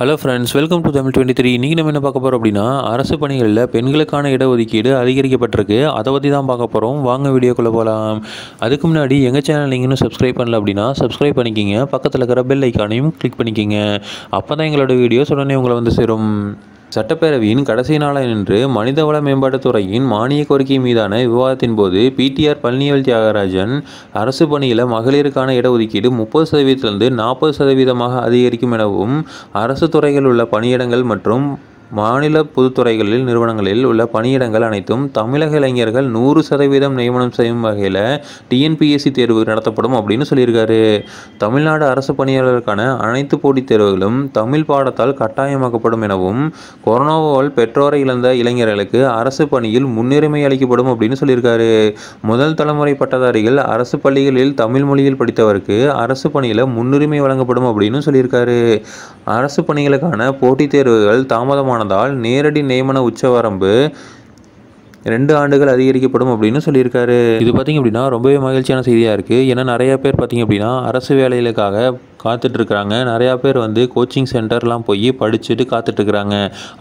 hello friends welcome to Tamil twenty three நீங்கள் நம்ம என்ன பார்க்க போகிறோம் அப்படின்னா அரசு பணிகளில் பெண்களுக்கான இடஒதுக்கீடு அதிகரிக்கப்பட்டிருக்கு அதை பற்றி தான் பார்க்க போகிறோம் வாங்க வீடியோக்குள்ளே போகலாம் அதுக்கு முன்னாடி எங்கள் சேனல் நீங்கள் இன்னும் சப்ஸ்கிரைப் பண்ணல அப்படின்னா சப்ஸ்கிரைப் பண்ணிக்கிங்க பக்கத்தில் இருக்கிற பெல் ஐக்கானையும் கிளிக் பண்ணிக்கிங்க அப்போ தான் எங்களோட வீடியோஸ் உடனே உங்களை வந்து சேரும் சட்டப்பேரவையின் கடைசி நாளன்று மனிதவள மேம்பாட்டுத்துறையின் மானிய கோரிக்கை மீதான விவாதத்தின் போது பிடிஆர் பழனிவேல் தியாகராஜன் அரசு பணியில் மகளிருக்கான இடஒதுக்கீடு முப்பது சதவீதத்திலிருந்து நாற்பது சதவீதமாக அதிகரிக்கும் எனவும் அரசு துறைகளில் உள்ள பணியிடங்கள் மற்றும் மாநில பொதுத்துறைகளில் நிறுவனங்களில் உள்ள பணியிடங்கள் அனைத்தும் தமிழக இளைஞர்கள் நூறு சதவீதம் நியமனம் செய்யும் வகையில் டிஎன்பிஎஸ்சி தேர்வு நடத்தப்படும் அப்படின்னு சொல்லியிருக்காரு தமிழ்நாடு அரசு பணியாளர்களுக்கான அனைத்து போட்டித் தேர்வுகளும் தமிழ் பாடத்தால் கட்டாயமாக்கப்படும் எனவும் கொரோனாவால் பெற்றோரை இழந்த இளைஞர்களுக்கு அரசு பணியில் முன்னுரிமை அளிக்கப்படும் அப்படின்னு சொல்லியிருக்காரு முதல் தலைமுறை பட்டதாரிகள் அரசு பள்ளிகளில் தமிழ் மொழியில் படித்தவருக்கு அரசு பணியில் முன்னுரிமை வழங்கப்படும் அப்படின்னு சொல்லியிருக்காரு அரசு பணிகளுக்கான போட்டித் தேர்வுகள் தாமதமாக அதிகமானதால் நேரடி நியமன உச்சவரம்பு ரெண்டு ஆண்டுகள் அதிகரிக்கப்படும் அப்படின்னு சொல்லியிருக்காரு இது பார்த்திங்க அப்படின்னா ரொம்பவே மகிழ்ச்சியான செய்தியாக இருக்குது ஏன்னா நிறையா பேர் பார்த்திங்க அப்படின்னா அரசு வேலைகளுக்காக காத்துட்ருக்குறாங்க நிறையா பேர் வந்து கோச்சிங் சென்டர்லாம் போய் படிச்சுட்டு காத்துட்ருக்குறாங்க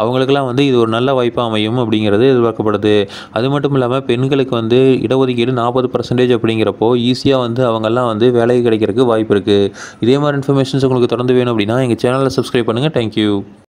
அவங்களுக்கெல்லாம் வந்து இது ஒரு நல்ல வாய்ப்பாக அமையும் அப்படிங்கிறது எதிர்பார்க்கப்படுது அது மட்டும் இல்லாமல் பெண்களுக்கு வந்து இடஒதுக்கீடு நாற்பது பர்சன்டேஜ் அப்படிங்கிறப்போ ஈஸியாக வந்து அவங்கெல்லாம் வந்து வேலை கிடைக்கிறதுக்கு வாய்ப்பு இருக்குது இதே மாதிரி இன்ஃபர்மேஷன்ஸ் உங்களுக்கு தொடர்ந்து வேணும் அப்படின்னா எங்கள் சேனலில் சப்ஸ்கிரைப் பண்ணுங்கள் தேங்க்யூ